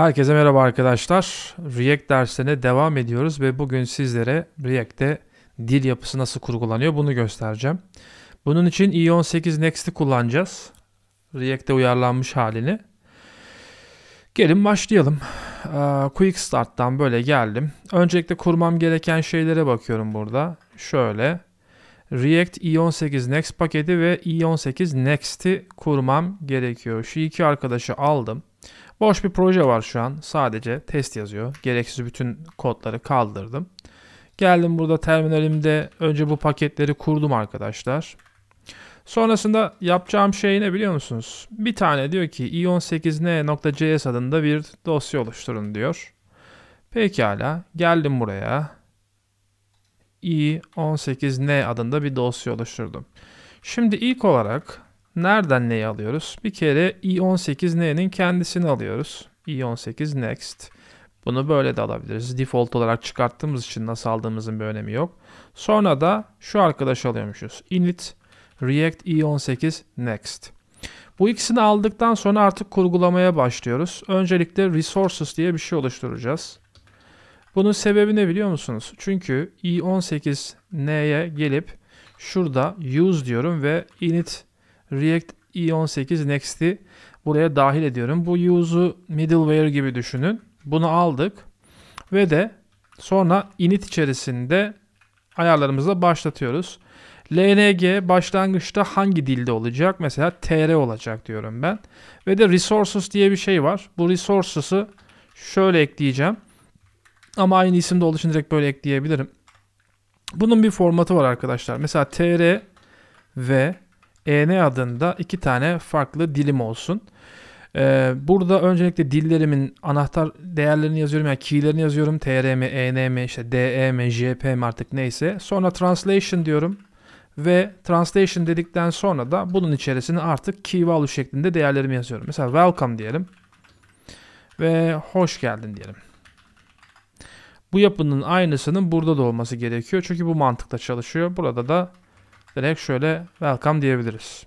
Herkese merhaba arkadaşlar. React dersine devam ediyoruz ve bugün sizlere React'te dil yapısı nasıl kurgulanıyor bunu göstereceğim. Bunun için i18 Next'i kullanacağız. React'te uyarlanmış halini. Gelin başlayalım. Ee, quick Start'tan böyle geldim. Öncelikle kurmam gereken şeylere bakıyorum burada. Şöyle React i18 Next paketi ve i18 Next'i kurmam gerekiyor. Şu iki arkadaşı aldım. Boş bir proje var şu an. Sadece test yazıyor. Gereksiz bütün kodları kaldırdım. Geldim burada terminalimde önce bu paketleri kurdum arkadaşlar. Sonrasında yapacağım şey ne biliyor musunuz? Bir tane diyor ki i18n.js adında bir dosya oluşturun diyor. Pekala geldim buraya. i18n adında bir dosya oluşturdum. Şimdi ilk olarak Nereden neyi alıyoruz? Bir kere i18n'nin kendisini alıyoruz. i18 next. Bunu böyle de alabiliriz. Default olarak çıkarttığımız için nasıl aldığımızın bir önemi yok. Sonra da şu arkadaş alıyormuşuz. init react i18 next. Bu ikisini aldıktan sonra artık kurgulamaya başlıyoruz. Öncelikle resources diye bir şey oluşturacağız. Bunun sebebi ne biliyor musunuz? Çünkü i18n'ye gelip şurada use diyorum ve init React i18 Next'i buraya dahil ediyorum. Bu use'u middleware gibi düşünün. Bunu aldık ve de sonra init içerisinde ayarlarımızla başlatıyoruz. LNG başlangıçta hangi dilde olacak? Mesela TR olacak diyorum ben. Ve de resources diye bir şey var. Bu resources'ı şöyle ekleyeceğim. Ama aynı isimde olduğu için direkt böyle ekleyebilirim. Bunun bir formatı var arkadaşlar. Mesela tr ve EN adında iki tane farklı dilim olsun. E, burada öncelikle dillerimin anahtar değerlerini yazıyorum. Yani key'lerini yazıyorum. TRM, ENM, işte DEM, JPM artık neyse. Sonra translation diyorum. Ve translation dedikten sonra da bunun içerisine artık key value şeklinde değerlerimi yazıyorum. Mesela welcome diyelim. Ve hoş geldin diyelim. Bu yapının aynısının burada da olması gerekiyor. Çünkü bu mantıkta çalışıyor. Burada da direkt şöyle welcome diyebiliriz.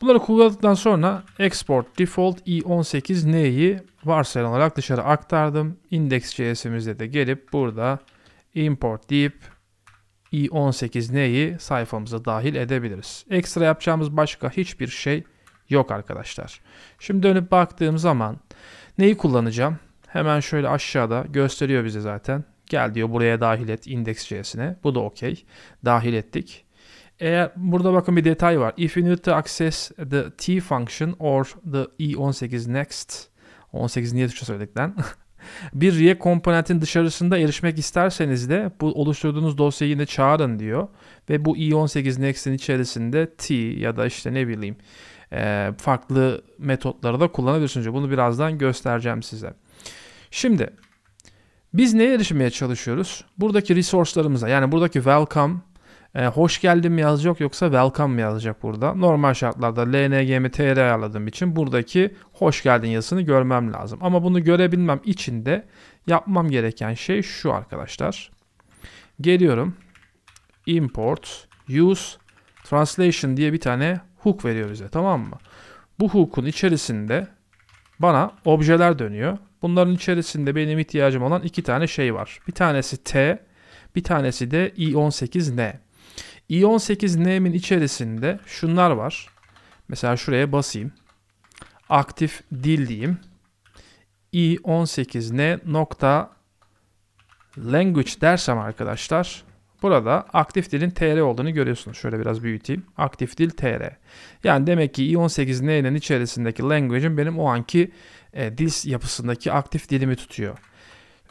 Bunları kullandıktan sonra export default i18 n'yi varsayılan olarak dışarı aktardım. Index.js'imizde de gelip burada import deyip i18 n'yi sayfamıza dahil edebiliriz. Ekstra yapacağımız başka hiçbir şey yok arkadaşlar. Şimdi dönüp baktığım zaman neyi kullanacağım? Hemen şöyle aşağıda gösteriyor bize zaten. Gel diyor buraya dahil et index.js'ine. Bu da okey. Dahil ettik. Eğer burada bakın bir detay var. If you need to access the T function or the E18 next 18 niye tuşa söyledikten bir React komponentin dışarısında erişmek isterseniz de bu oluşturduğunuz dosyayı yine çağırın diyor. Ve bu e i18 Next'in içerisinde T ya da işte ne bileyim e, farklı metotları da kullanabilirsiniz. Bunu birazdan göstereceğim size. Şimdi biz neye erişmeye çalışıyoruz? Buradaki resource'larımıza yani buradaki welcome e, hoş geldin mi yazacak yoksa welcome mı yazacak burada. Normal şartlarda LNG mi TR ayarladığım için buradaki hoş geldin yazısını görmem lazım. Ama bunu görebilmem için de yapmam gereken şey şu arkadaşlar. Geliyorum. Import use translation diye bir tane hook veriyoruz ya tamam mı? Bu hook'un içerisinde bana objeler dönüyor. Bunların içerisinde benim ihtiyacım olan iki tane şey var. Bir tanesi T, bir tanesi de i18N i18n'min içerisinde şunlar var. Mesela şuraya basayım. Aktif dil diyeyim. i 18 Ne. nokta language dersem arkadaşlar burada aktif dilin tr olduğunu görüyorsunuz. Şöyle biraz büyüteyim. Aktif dil tr. Yani demek ki i18n'nin içerisindeki language'im benim o anki e, dil yapısındaki aktif dilimi tutuyor.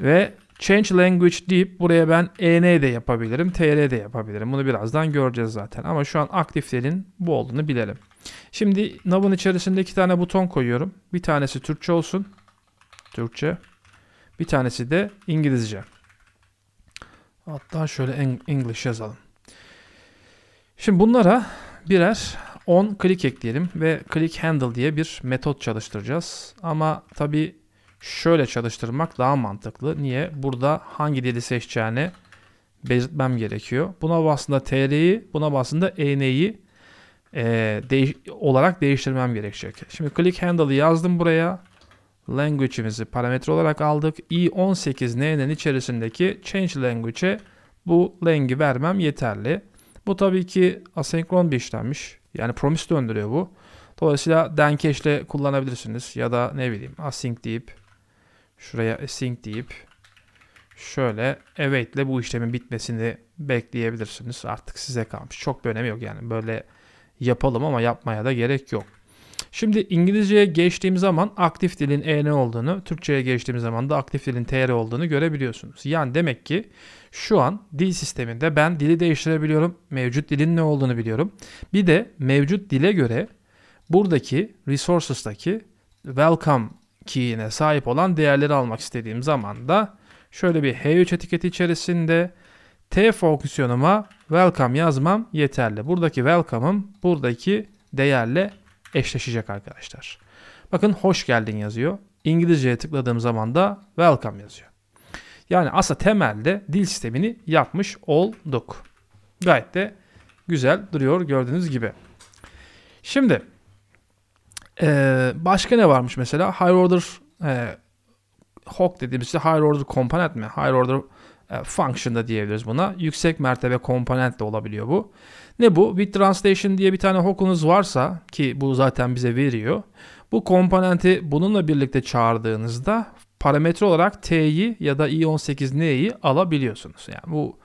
Ve Change language deyip buraya ben en de yapabilirim, tr de yapabilirim. Bunu birazdan göreceğiz zaten. Ama şu an aktiflerin bu olduğunu bilelim. Şimdi nav'ın içerisinde iki tane buton koyuyorum. Bir tanesi Türkçe olsun. Türkçe. Bir tanesi de İngilizce. Hatta şöyle English yazalım. Şimdi bunlara birer on click ekleyelim ve click handle diye bir metot çalıştıracağız. Ama tabii şöyle çalıştırmak daha mantıklı. Niye? Burada hangi dili seçeceğini belirtmem gerekiyor. Buna basında TR'yi, buna basında EN'yi e, değiş olarak değiştirmem gerekecek. Şimdi click handle'ı yazdım buraya. Language'imizi parametre olarak aldık. i18n'nin içerisindeki change language'e bu lang'i vermem yeterli. Bu tabii ki asenkron bir işlenmiş. Yani promise döndürüyor bu. Dolayısıyla denkeşle kullanabilirsiniz ya da ne bileyim async deyip Şuraya async deyip şöyle await ile bu işlemin bitmesini bekleyebilirsiniz. Artık size kalmış. Çok bir önemi yok yani. Böyle yapalım ama yapmaya da gerek yok. Şimdi İngilizceye geçtiğim zaman aktif dilin EN olduğunu, Türkçeye geçtiğim zaman da aktif dilin TR olduğunu görebiliyorsunuz. Yani demek ki şu an dil sisteminde ben dili değiştirebiliyorum. Mevcut dilin ne olduğunu biliyorum. Bir de mevcut dile göre buradaki resources'daki welcome key'ine sahip olan değerleri almak istediğim zaman da şöyle bir H3 etiketi içerisinde T fonksiyonuma welcome yazmam yeterli. Buradaki welcome'ım buradaki değerle eşleşecek arkadaşlar. Bakın hoş geldin yazıyor. İngilizceye tıkladığım zaman da welcome yazıyor. Yani aslında temelde dil sistemini yapmış olduk. Gayet de güzel duruyor gördüğünüz gibi. Şimdi ee, başka ne varmış mesela? Higher order e, hook dediğimiz işte higher order Component mi? Higher order e, function da diyebiliriz buna. Yüksek mertebe komponent de olabiliyor bu. Ne bu? Bit translation diye bir tane hokunuz varsa ki bu zaten bize veriyor. Bu komponenti bununla birlikte çağırdığınızda parametre olarak t'yi ya da i18n'yi alabiliyorsunuz. Yani bu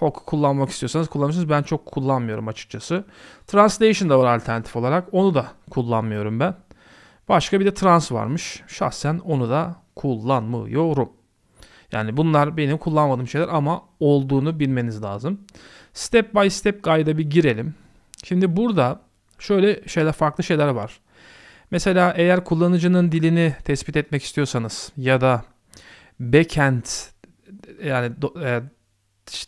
Hawk kullanmak istiyorsanız kullanırsınız. Ben çok kullanmıyorum açıkçası. Translation da var alternatif olarak. Onu da kullanmıyorum ben. Başka bir de trans varmış. Şahsen onu da kullanmıyorum. Yani bunlar benim kullanmadığım şeyler ama olduğunu bilmeniz lazım. Step by step guide'a bir girelim. Şimdi burada şöyle şeyler farklı şeyler var. Mesela eğer kullanıcının dilini tespit etmek istiyorsanız ya da backend yani e,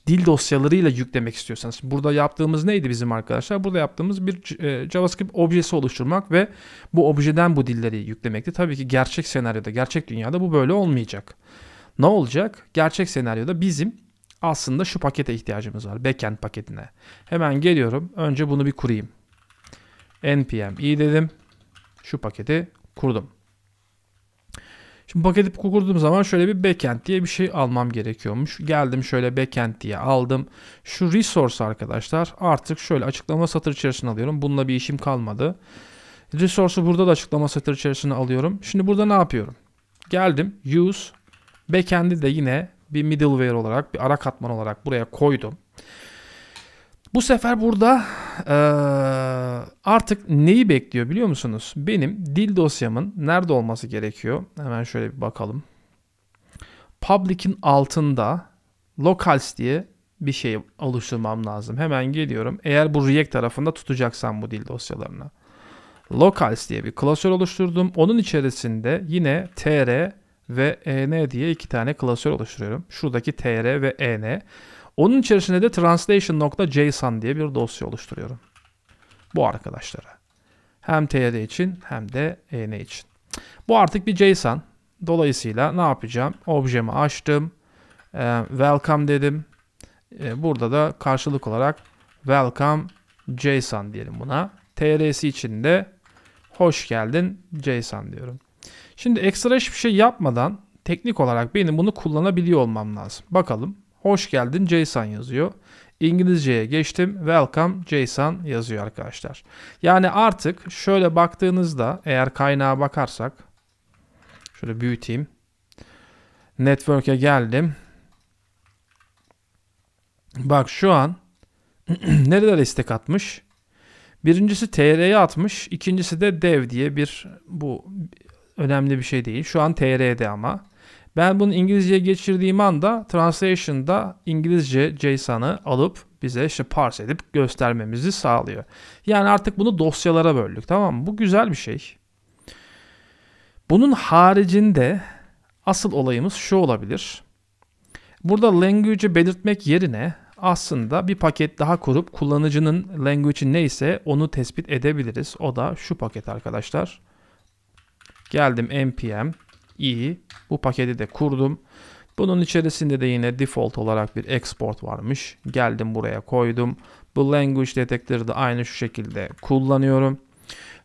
dil dosyalarıyla yüklemek istiyorsanız. Burada yaptığımız neydi bizim arkadaşlar? Burada yaptığımız bir e, JavaScript objesi oluşturmak ve bu objeden bu dilleri yüklemekti. Tabii ki gerçek senaryoda, gerçek dünyada bu böyle olmayacak. Ne olacak? Gerçek senaryoda bizim aslında şu pakete ihtiyacımız var. Backend paketine. Hemen geliyorum. Önce bunu bir kurayım. npm i dedim. Şu paketi kurdum. Şimdi paketi kurduğum zaman şöyle bir backend diye bir şey almam gerekiyormuş. Geldim şöyle backend diye aldım. Şu resource arkadaşlar artık şöyle açıklama satır içerisine alıyorum. Bununla bir işim kalmadı. Resource'u burada da açıklama satır içerisine alıyorum. Şimdi burada ne yapıyorum? Geldim use backend'i de yine bir middleware olarak bir ara katman olarak buraya koydum. Bu sefer burada e, artık neyi bekliyor biliyor musunuz? Benim dil dosyamın nerede olması gerekiyor? Hemen şöyle bir bakalım. Public'in altında locals diye bir şey oluşturmam lazım. Hemen geliyorum. Eğer bu React tarafında tutacaksan bu dil dosyalarını. Locals diye bir klasör oluşturdum. Onun içerisinde yine tr ve en diye iki tane klasör oluşturuyorum. Şuradaki tr ve en. Onun içerisinde de translation.json diye bir dosya oluşturuyorum. Bu arkadaşlara. Hem TYD için hem de EN için. Bu artık bir JSON. Dolayısıyla ne yapacağım? Objemi açtım. Ee, welcome dedim. Ee, burada da karşılık olarak welcome JSON diyelim buna. TR'si için de hoş geldin JSON diyorum. Şimdi ekstra hiçbir şey yapmadan teknik olarak benim bunu kullanabiliyor olmam lazım. Bakalım. Hoş geldin JSON yazıyor. İngilizceye geçtim. Welcome JSON yazıyor arkadaşlar. Yani artık şöyle baktığınızda eğer kaynağa bakarsak şöyle büyüteyim. Network'e geldim. Bak şu an nereler istek atmış? Birincisi TR'ye atmış. ikincisi de dev diye bir bu önemli bir şey değil. Şu an TR'de ama. Ben bunu İngilizceye geçirdiğim anda translation'da İngilizce JSON'ı alıp bize işte parse edip göstermemizi sağlıyor. Yani artık bunu dosyalara böldük tamam mı? Bu güzel bir şey. Bunun haricinde asıl olayımız şu olabilir. Burada language'i belirtmek yerine aslında bir paket daha kurup kullanıcının language'i neyse onu tespit edebiliriz. O da şu paket arkadaşlar. Geldim npm iyi. Bu paketi de kurdum. Bunun içerisinde de yine default olarak bir export varmış. Geldim buraya koydum. Bu language detector'ı da aynı şu şekilde kullanıyorum.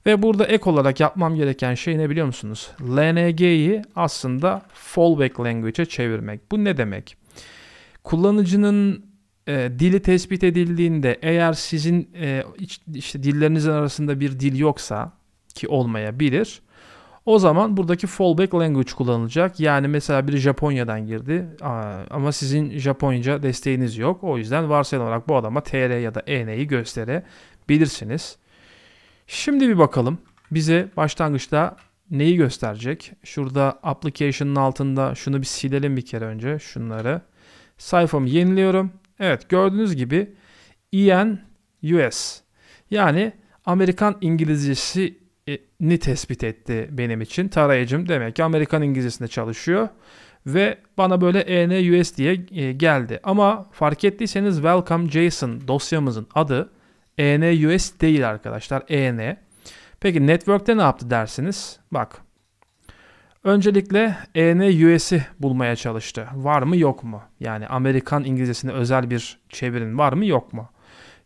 Ve burada ek olarak yapmam gereken şey ne biliyor musunuz? LNG'yi aslında fallback language'e çevirmek. Bu ne demek? Kullanıcının e, dili tespit edildiğinde eğer sizin e, işte dillerinizin arasında bir dil yoksa ki olmayabilir. O zaman buradaki fallback language kullanılacak. Yani mesela biri Japonya'dan girdi ama sizin Japonca desteğiniz yok. O yüzden varsayılan olarak bu adama TR ya da EN'yi gösterebilirsiniz. Şimdi bir bakalım. Bize başlangıçta neyi gösterecek? Şurada application'ın altında şunu bir silelim bir kere önce şunları. Sayfamı yeniliyorum. Evet gördüğünüz gibi EN US yani Amerikan İngilizcesi e, ni tespit etti benim için. Tarayıcım demek ki Amerikan İngilizcesinde çalışıyor ve bana böyle ENUS diye e, geldi. Ama fark ettiyseniz Welcome Jason dosyamızın adı ENUS değil arkadaşlar. EN. Peki network'te ne yaptı dersiniz? Bak. Öncelikle ENUS'i bulmaya çalıştı. Var mı yok mu? Yani Amerikan İngilizcesine özel bir çevirin var mı yok mu?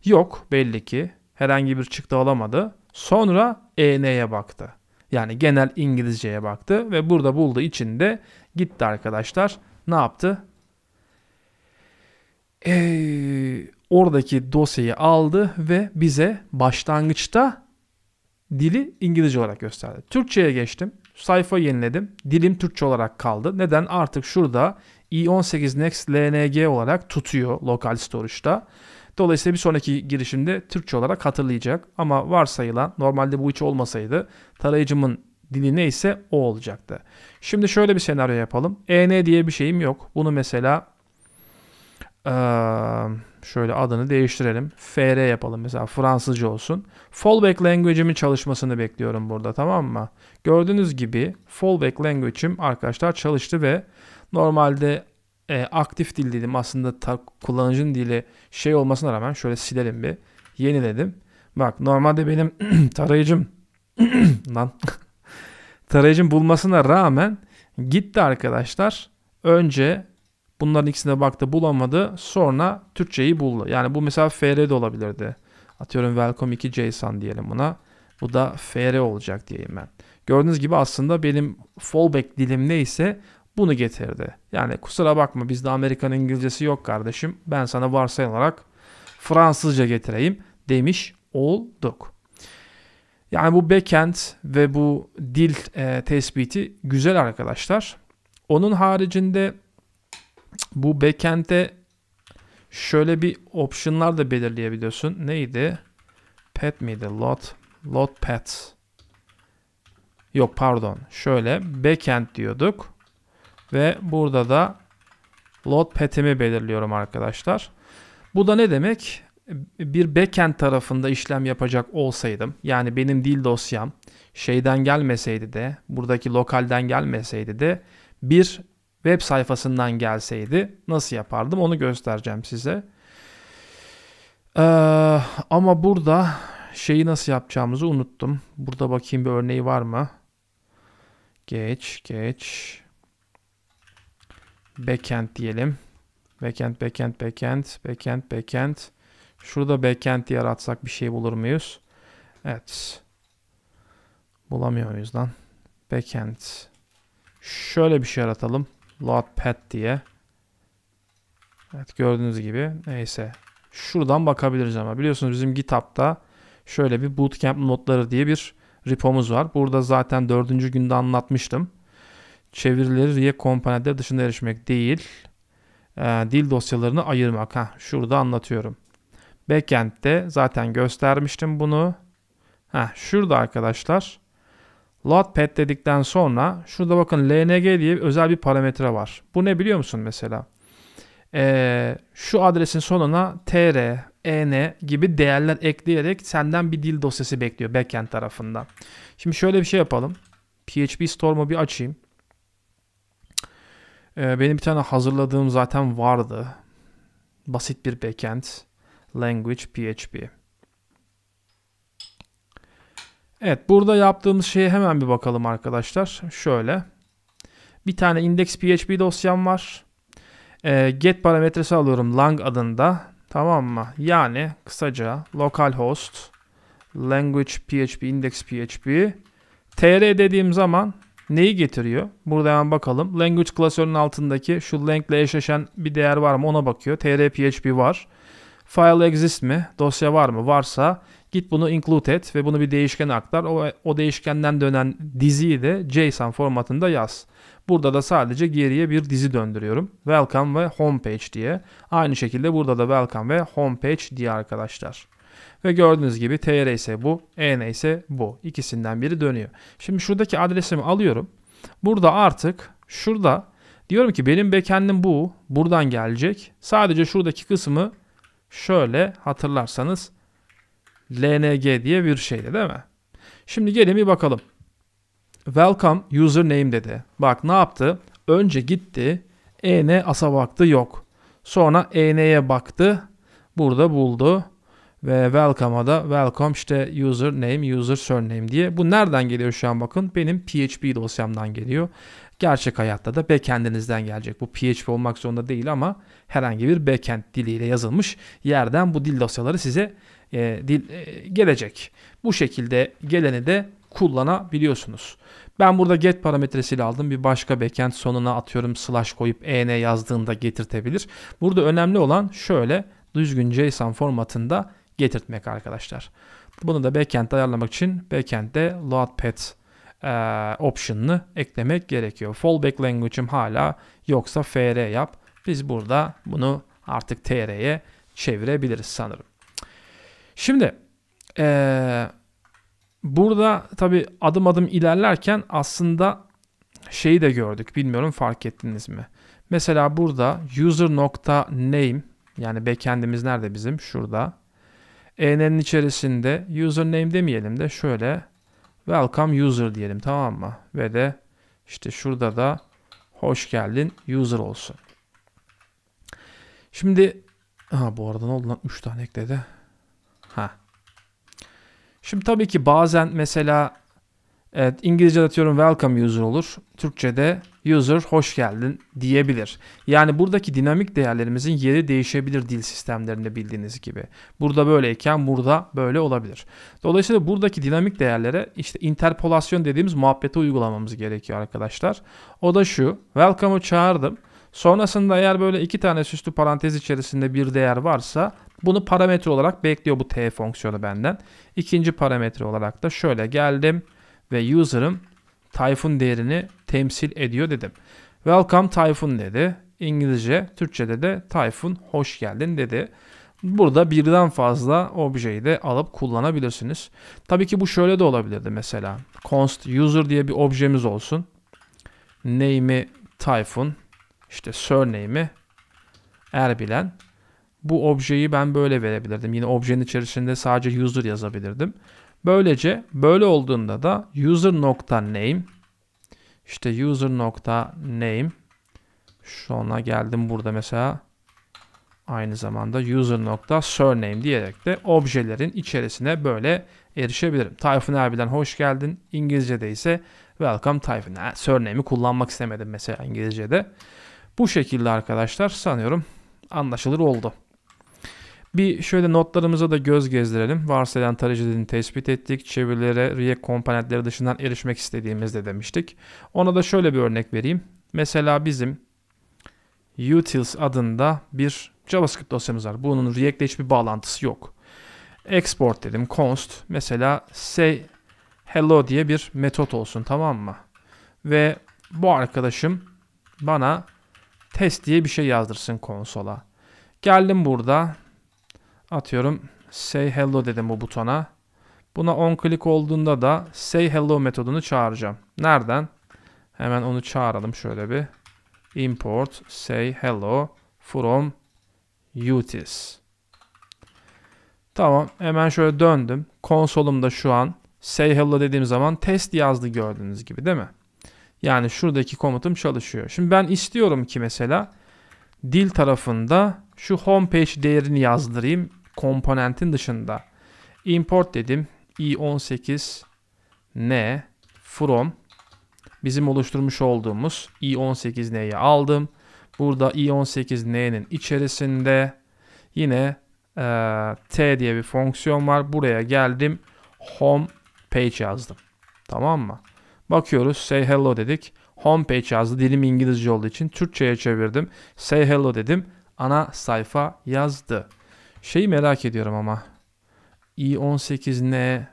Yok belli ki. Herhangi bir çıktı alamadı. Sonra EN'ye baktı. Yani genel İngilizceye baktı ve burada bulduğu için de gitti arkadaşlar. Ne yaptı? Ee, oradaki dosyayı aldı ve bize başlangıçta dili İngilizce olarak gösterdi. Türkçe'ye geçtim. Sayfa yeniledim. Dilim Türkçe olarak kaldı. Neden? Artık şurada i18 Next LNG olarak tutuyor lokal storage'da. Dolayısıyla bir sonraki girişimde Türkçe olarak hatırlayacak. Ama varsayılan normalde bu hiç olmasaydı tarayıcımın dili neyse o olacaktı. Şimdi şöyle bir senaryo yapalım. EN diye bir şeyim yok. Bunu mesela şöyle adını değiştirelim. FR yapalım mesela Fransızca olsun. Fallback language'imin çalışmasını bekliyorum burada tamam mı? Gördüğünüz gibi fallback language'im arkadaşlar çalıştı ve normalde e, aktif dil dedim. Aslında ta, kullanıcının dili şey olmasına rağmen şöyle silelim bir. Yeniledim. Bak normalde benim tarayıcım lan tarayıcım bulmasına rağmen gitti arkadaşlar. Önce bunların ikisine baktı bulamadı. Sonra Türkçeyi buldu. Yani bu mesela FR de olabilirdi. Atıyorum welcome 2 JSON diyelim buna. Bu da FR olacak diyeyim ben. Gördüğünüz gibi aslında benim fallback dilim neyse bunu getirdi. Yani kusura bakma bizde Amerikan İngilizcesi yok kardeşim. Ben sana varsayılarak Fransızca getireyim demiş olduk. Yani bu backend ve bu dil e, tespiti güzel arkadaşlar. Onun haricinde bu backend'de şöyle bir optionlar da belirleyebiliyorsun. Neydi? Pet miydi? Lot, lot pet. Yok pardon. Şöyle backend diyorduk. Ve burada da load path'imi belirliyorum arkadaşlar. Bu da ne demek? Bir backend tarafında işlem yapacak olsaydım yani benim dil dosyam şeyden gelmeseydi de buradaki lokalden gelmeseydi de bir web sayfasından gelseydi nasıl yapardım onu göstereceğim size. Ee, ama burada şeyi nasıl yapacağımızı unuttum. Burada bakayım bir örneği var mı? Geç, geç backend diyelim. Backend, backend, backend, backend, backend. Şurada backend yaratsak bir şey bulur muyuz? Evet. Bulamıyor muyuz lan? Backend. Şöyle bir şey aratalım. Loadpad diye. Evet gördüğünüz gibi. Neyse. Şuradan bakabiliriz ama. Biliyorsunuz bizim GitHub'da şöyle bir bootcamp notları diye bir repo'muz var. Burada zaten dördüncü günde anlatmıştım çevirileri RIA komponentleri dışında erişmek değil. E, dil dosyalarını ayırmak. Heh, şurada anlatıyorum. Backend'de zaten göstermiştim bunu. Heh, şurada arkadaşlar. Loadpad dedikten sonra şurada bakın LNG diye özel bir parametre var. Bu ne biliyor musun mesela? Ee, şu adresin sonuna tr, en gibi değerler ekleyerek senden bir dil dosyası bekliyor backend tarafından. Şimdi şöyle bir şey yapalım. PHP Storm'u bir açayım. Ee, benim bir tane hazırladığım zaten vardı. Basit bir backend. Language PHP. Evet burada yaptığımız şeye hemen bir bakalım arkadaşlar. Şöyle. Bir tane index PHP dosyam var. Ee, get parametresi alıyorum lang adında. Tamam mı? Yani kısaca localhost language php index php tr dediğim zaman neyi getiriyor? Burada hemen bakalım. Language klasörünün altındaki şu lang ile eşleşen bir değer var mı ona bakıyor. tr php var. File exist mi? Dosya var mı? Varsa git bunu include et ve bunu bir değişkene aktar. O, o değişkenden dönen diziyi de JSON formatında yaz. Burada da sadece geriye bir dizi döndürüyorum. Welcome ve homepage diye. Aynı şekilde burada da welcome ve homepage diye arkadaşlar. Ve gördüğünüz gibi TR ise bu, EN ise bu. İkisinden biri dönüyor. Şimdi şuradaki adresimi alıyorum. Burada artık şurada diyorum ki benim bekendim bu. Buradan gelecek. Sadece şuradaki kısmı şöyle hatırlarsanız LNG diye bir şeydi değil mi? Şimdi gelin bir bakalım. Welcome username dedi. Bak ne yaptı? Önce gitti. EN asa baktı yok. Sonra EN'ye baktı. Burada buldu ve welcome'a da welcome işte username, user surname diye. Bu nereden geliyor şu an bakın? Benim PHP dosyamdan geliyor. Gerçek hayatta da backend'inizden gelecek. Bu PHP olmak zorunda değil ama herhangi bir backend diliyle yazılmış yerden bu dil dosyaları size e, dil, e, gelecek. Bu şekilde geleni de kullanabiliyorsunuz. Ben burada get parametresiyle aldım. Bir başka backend sonuna atıyorum slash koyup en e yazdığında getirtebilir. Burada önemli olan şöyle düzgün JSON formatında getirtmek arkadaşlar. Bunu da backend'de ayarlamak için backend'de Loadpad e, option'ını eklemek gerekiyor. Fallback language'im hala yoksa fr yap. Biz burada bunu artık tr'ye çevirebiliriz sanırım. Şimdi e, burada tabi adım adım ilerlerken aslında şeyi de gördük. Bilmiyorum fark ettiniz mi? Mesela burada user.name yani backend'imiz nerede bizim? Şurada. ENN'in içerisinde username demeyelim de şöyle welcome user diyelim tamam mı? Ve de işte şurada da hoş geldin user olsun. Şimdi ha bu arada ne oldu lan 3 tane ekledi. Ha. Şimdi tabii ki bazen mesela evet İngilizce atıyorum welcome user olur. Türkçe'de user hoş geldin diyebilir. Yani buradaki dinamik değerlerimizin yeri değişebilir dil sistemlerinde bildiğiniz gibi. Burada böyleyken burada böyle olabilir. Dolayısıyla buradaki dinamik değerlere işte interpolasyon dediğimiz muhabbeti uygulamamız gerekiyor arkadaşlar. O da şu. Welcome'ı çağırdım. Sonrasında eğer böyle iki tane süslü parantez içerisinde bir değer varsa bunu parametre olarak bekliyor bu t fonksiyonu benden. İkinci parametre olarak da şöyle geldim ve user'ım Tayfun değerini temsil ediyor dedim. Welcome typhoon dedi. İngilizce, Türkçe'de de typhoon. hoş geldin dedi. Burada birden fazla objeyi de alıp kullanabilirsiniz. Tabii ki bu şöyle de olabilirdi mesela. Const user diye bir objemiz olsun. Name'i typhoon, işte surname'i Erbilen. Bu objeyi ben böyle verebilirdim. Yine objenin içerisinde sadece user yazabilirdim. Böylece böyle olduğunda da user.name işte user nokta name sonra geldim burada mesela aynı zamanda user surname diyerek de objelerin içerisine böyle erişebilirim. Tayfun abiden hoş geldin. İngilizce'de ise welcome Tayfun. surname'i kullanmak istemedim mesela İngilizce'de. Bu şekilde arkadaşlar sanıyorum anlaşılır oldu. Bir şöyle notlarımıza da göz gezdirelim. Varsayılan trajedini tespit ettik. Çevirilere React komponentleri dışından erişmek istediğimizde demiştik. Ona da şöyle bir örnek vereyim. Mesela bizim utils adında bir JavaScript dosyamız var. Bunun React'le hiçbir bağlantısı yok. Export dedim const. Mesela say hello diye bir metot olsun tamam mı? Ve bu arkadaşım bana test diye bir şey yazdırsın konsola. Geldim burada atıyorum say hello dedim bu butona. Buna 10 klik olduğunda da say hello metodunu çağıracağım. Nereden? Hemen onu çağıralım şöyle bir. Import say hello from utils. Tamam hemen şöyle döndüm. Konsolumda şu an say hello dediğim zaman test yazdı gördüğünüz gibi değil mi? Yani şuradaki komutum çalışıyor. Şimdi ben istiyorum ki mesela dil tarafında şu homepage değerini yazdırayım komponentin dışında import dedim i18 n from bizim oluşturmuş olduğumuz i18n'yi aldım. Burada i18n'nin içerisinde yine e, t diye bir fonksiyon var. Buraya geldim. Home page yazdım. Tamam mı? Bakıyoruz. Say hello dedik. Home page yazdı. Dilim İngilizce olduğu için Türkçe'ye çevirdim. Say hello dedim. Ana sayfa yazdı. Şeyi merak ediyorum ama. i18n e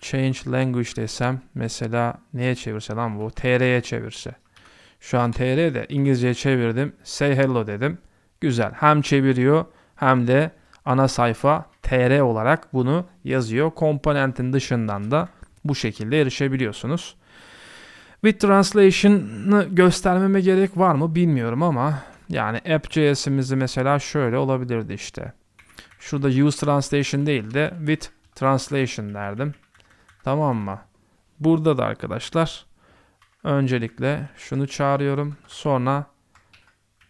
change language desem mesela neye çevirse lan bu? TR'ye çevirse. Şu an TR'de İngilizce'ye çevirdim. Say hello dedim. Güzel. Hem çeviriyor hem de ana sayfa TR olarak bunu yazıyor. Komponentin dışından da bu şekilde erişebiliyorsunuz. With translation'ı göstermeme gerek var mı bilmiyorum ama yani app.js'imizi mesela şöyle olabilirdi işte. Şurada use translation değil de with translation derdim. Tamam mı? Burada da arkadaşlar öncelikle şunu çağırıyorum. Sonra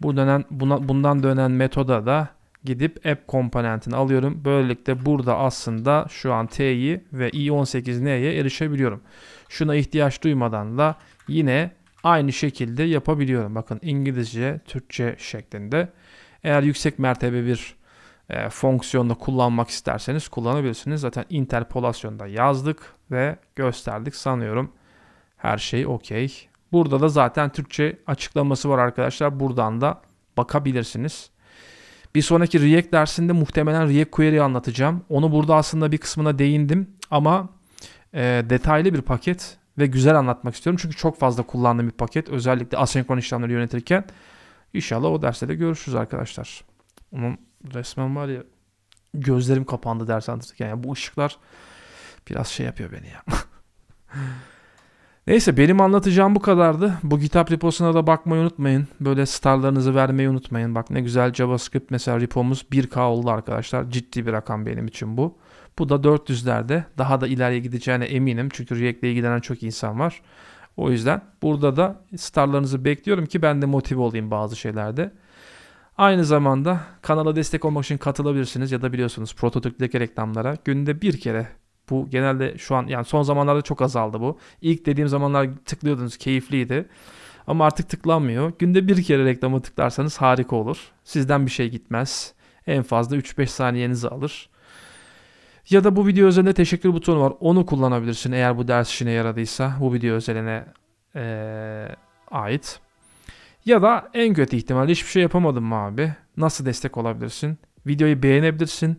bu dönen, buna, bundan dönen metoda da gidip app komponentini alıyorum. Böylelikle burada aslında şu an t'yi ve i18n'ye erişebiliyorum. Şuna ihtiyaç duymadan da yine aynı şekilde yapabiliyorum. Bakın İngilizce, Türkçe şeklinde. Eğer yüksek mertebe bir e, fonksiyonda kullanmak isterseniz kullanabilirsiniz. Zaten interpolasyonda yazdık ve gösterdik sanıyorum. Her şey okey. Burada da zaten Türkçe açıklaması var arkadaşlar. Buradan da bakabilirsiniz. Bir sonraki React dersinde muhtemelen React Query'i anlatacağım. Onu burada aslında bir kısmına değindim ama e, detaylı bir paket ve güzel anlatmak istiyorum. Çünkü çok fazla kullandığım bir paket. Özellikle asenkron işlemleri yönetirken. İnşallah o derste de görüşürüz arkadaşlar. Onun resmen var ya gözlerim kapandı ders anlatırken. Yani bu ışıklar biraz şey yapıyor beni ya. Neyse benim anlatacağım bu kadardı. Bu GitHub reposuna da bakmayı unutmayın. Böyle starlarınızı vermeyi unutmayın. Bak ne güzel JavaScript mesela repomuz 1K oldu arkadaşlar. Ciddi bir rakam benim için bu. Bu da 400'lerde daha da ileriye gideceğine eminim. Çünkü React ile ilgilenen çok insan var. O yüzden burada da starlarınızı bekliyorum ki ben de motive olayım bazı şeylerde. Aynı zamanda kanala destek olmak için katılabilirsiniz ya da biliyorsunuz prototipteki reklamlara günde bir kere bu genelde şu an yani son zamanlarda çok azaldı bu. İlk dediğim zamanlar tıklıyordunuz keyifliydi. Ama artık tıklanmıyor. Günde bir kere reklama tıklarsanız harika olur. Sizden bir şey gitmez. En fazla 3-5 saniyenizi alır. Ya da bu video özelinde teşekkür butonu var. Onu kullanabilirsin eğer bu ders işine yaradıysa. Bu video özeline ee, ait. Ya da en kötü ihtimalle hiçbir şey yapamadım mı abi? Nasıl destek olabilirsin? Videoyu beğenebilirsin.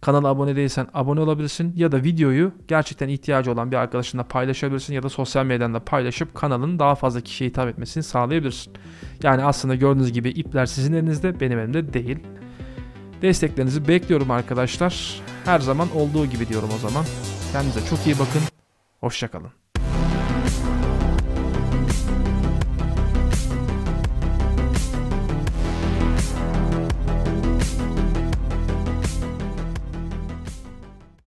Kanala abone değilsen abone olabilirsin. Ya da videoyu gerçekten ihtiyacı olan bir arkadaşınla paylaşabilirsin. Ya da sosyal medyadan da paylaşıp kanalın daha fazla kişiye hitap etmesini sağlayabilirsin. Yani aslında gördüğünüz gibi ipler sizin elinizde benim elimde değil. Desteklerinizi bekliyorum arkadaşlar. Her zaman olduğu gibi diyorum o zaman. Kendinize çok iyi bakın. Hoşçakalın.